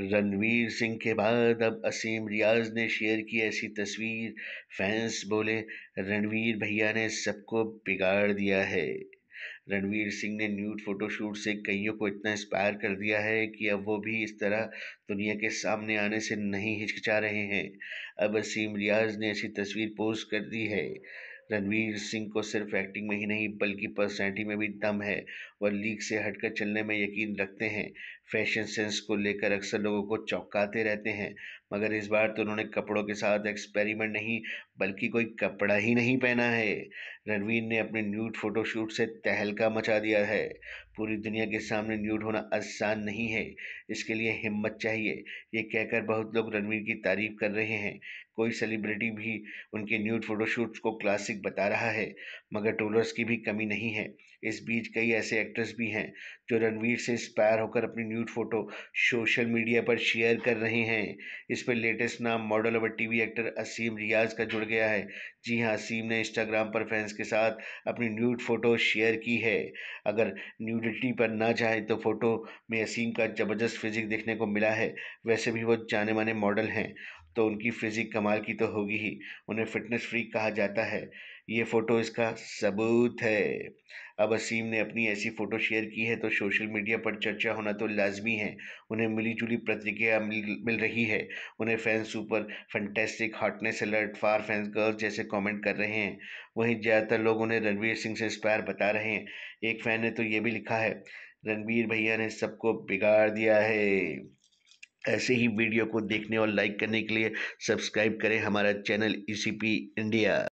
रणवीर सिंह के बाद अब असीम रियाज ने शेयर की ऐसी तस्वीर फैंस बोले रणवीर भैया ने सबको बिगाड़ दिया है रणवीर सिंह ने न्यूड फोटोशूट से कईयों को इतना इंस्पायर कर दिया है कि अब वो भी इस तरह दुनिया के सामने आने से नहीं हिचकिचा रहे हैं अब असीम रियाज ने ऐसी तस्वीर पोस्ट कर दी है रणवीर सिंह को सिर्फ एक्टिंग में ही नहीं बल्कि पर्सनैलिटी में भी दम है वह लीक से हटकर चलने में यकीन रखते हैं फैशन सेंस को लेकर अक्सर लोगों को चौंकाते रहते हैं मगर इस बार तो उन्होंने कपड़ों के साथ एक्सपेरिमेंट नहीं बल्कि कोई कपड़ा ही नहीं पहना है रणवीर ने अपने न्यूट फोटोशूट से तहलका मचा दिया है पूरी दुनिया के सामने न्यूड होना आसान नहीं है इसके लिए हिम्मत चाहिए ये कहकर बहुत लोग रणवीर की तारीफ कर रहे हैं कोई सेलिब्रिटी भी उनके न्यूड फोटोशूट्स को क्लासिक बता रहा है मगर टोलर्स की भी कमी नहीं है इस बीच कई ऐसे एक्टर्स भी हैं जो रणवीर से इंस्पायर होकर अपनी न्यूड फोटो सोशल मीडिया पर शेयर कर रहे हैं इस पर लेटेस्ट नाम मॉडल और टीवी एक्टर असीम रियाज का जुड़ गया है जी हाँ असीम ने इंस्टाग्राम पर फैंस के साथ अपनी न्यूड फोटो शेयर की है अगर न्यूड एडिटिंग पर ना जाए तो फ़ोटो में असीम का ज़बरदस्त फिज़िक देखने को मिला है वैसे भी वो जाने माने मॉडल हैं तो उनकी फिज़िक कमाल की तो होगी ही उन्हें फ़िटनेस फ्रीक कहा जाता है ये फ़ोटो इसका सबूत है अब असीम ने अपनी ऐसी फ़ोटो शेयर की है तो सोशल मीडिया पर चर्चा होना तो लाजमी है उन्हें मिली जुली प्रतिक्रिया मिल मिल रही है उन्हें फैंस ऊपर fantastic hotness alert for fans girls जैसे कमेंट कर रहे हैं वहीं ज़्यादातर लोग उन्हें रणवीर सिंह से इंस्पायर बता रहे हैं एक फ़ैन ने तो ये भी लिखा है रणवीर भैया ने सबको बिगाड़ दिया है ऐसे ही वीडियो को देखने और लाइक करने के लिए सब्सक्राइब करें हमारा चैनल ई इंडिया